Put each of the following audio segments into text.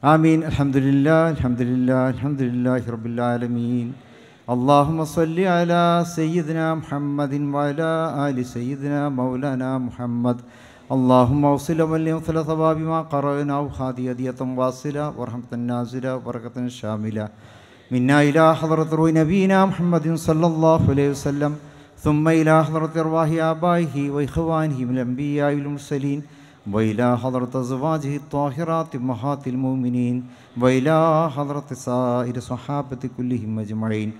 آمين الحمد لله الحمد لله الحمد لله رب العالمين اللهم صل على سيدنا محمد وعلى آل سيدنا مولانا محمد اللهم وصل وليم ثلاث باب ما قرأنا وخاذي أدية واصلة ورحمة نازلة وبركة شاملة منا إلى حضرة روي نبينا محمد صلى الله عليه وسلم ثم إلى حضرة أرواح آبائه وإخوانه من الأنبياء والمرسلين وإلى حضرة زواجه الطاهرات مهات المؤمنين وإلى حضرة سائر صحابة كلهم مجمعين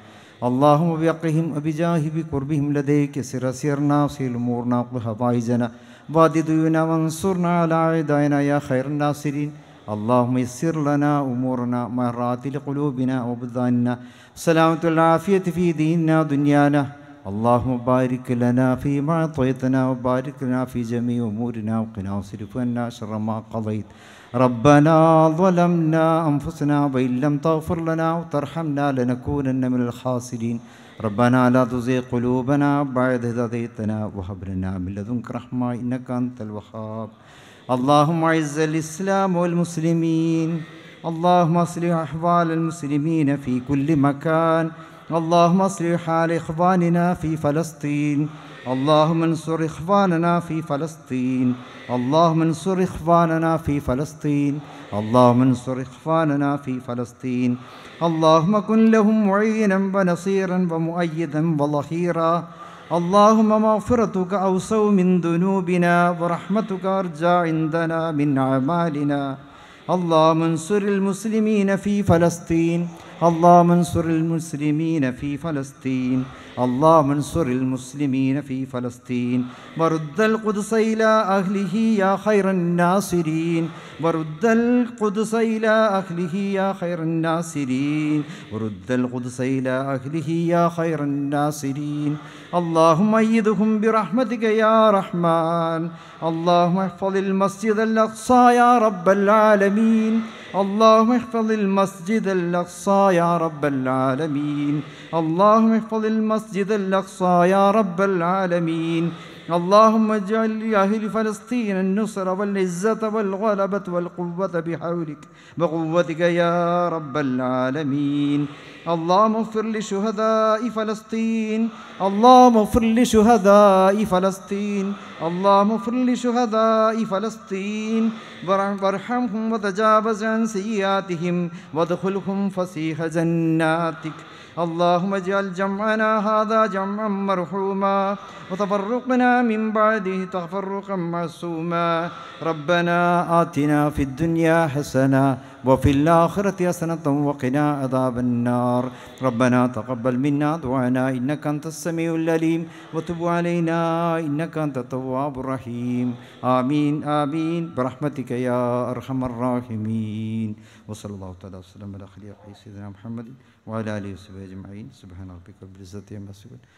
اللهم بيقهم أبجاه بقربهم لديك سر سيرنا وسير أمورنا وحوائجنا وادي ديونا وانصرنا على عدائنا يا خير الناصرين اللهم يسر لنا أمورنا مرات لقلوبنا وبداننا سلامة العافية في ديننا ودنيانا اللهم بارك لنا فيما أعطيتنا وبارك لنا في جميع أمورنا وقنا واصرف عنا شر ما قضيت ربنا ظلمنا أنفسنا وإن لم تغفر لنا وترحمنا لنكونن من الخاسرين ربنا لا تزغ قلوبنا بعد إذ هديتنا وهب لنا من لدنك رحمة إنك أنت الوهاب اللهم أعز الإسلام والمسلمين اللهم اصلح أحوال المسلمين في كل مكان اللهم اصلح حال إخواننا في فلسطين اللهم انصر إخواننا في فلسطين اللهم انصر إخواننا في فلسطين اللهم انصر إخواننا في فلسطين اللهم كن لهم معينا ونصيرا ومؤيدا وظهيرا اللهم مغفرتك أوسع من ذنوبنا ورحمتك أرجى عندنا من أعمالنا اللهم انصر المسلمين في فلسطين اللهم انصر المسلمين في فلسطين اللهم انصر المسلمين في فلسطين ورد القدس إلى أهله يا خير الناصرين ورد القدس إلى أهله يا خير الناصرين ورد القدس إلى أهله يا خير الناصرين اللهم أيدهم برحمتك يا رحمن اللهم احفظ المسجد الأقصى يا رب العالمين اللهم احفظ المسجد الأقصى يا رب العالمين اللهم احفظ المسجد الأقصى يا رب العالمين اللهم اجعل لأهل فلسطين النصر والعزة والغلبة والقوة بحولك بقوتك يا رب العالمين اللهم اغفر لشهداء فلسطين اللهم اغفر لشهداء فلسطين اللهم اغفر لشهداء فلسطين وارحمهم وتجاوز عن سيئاتهم وادخلهم فسيح جناتك اللهم اجعل جمعنا هذا جمعا مرحوما وتفرقنا من بعده تفرقا معصوما ربنا آتنا في الدنيا حسنة وفي الآخرة حسنة وقنا عذاب النار ربنا تقبل منا دعانا إنك أنت السميع العليم وتب علينا إنك أنت التواب الرحيم آمين آمين برحمتك يا أرحم الراحمين وصلى الله تعالى وسلم على خير سيدنا محمد وعلى آله وصحبه أجمعين سبحان ربك رب العزة عما يصفون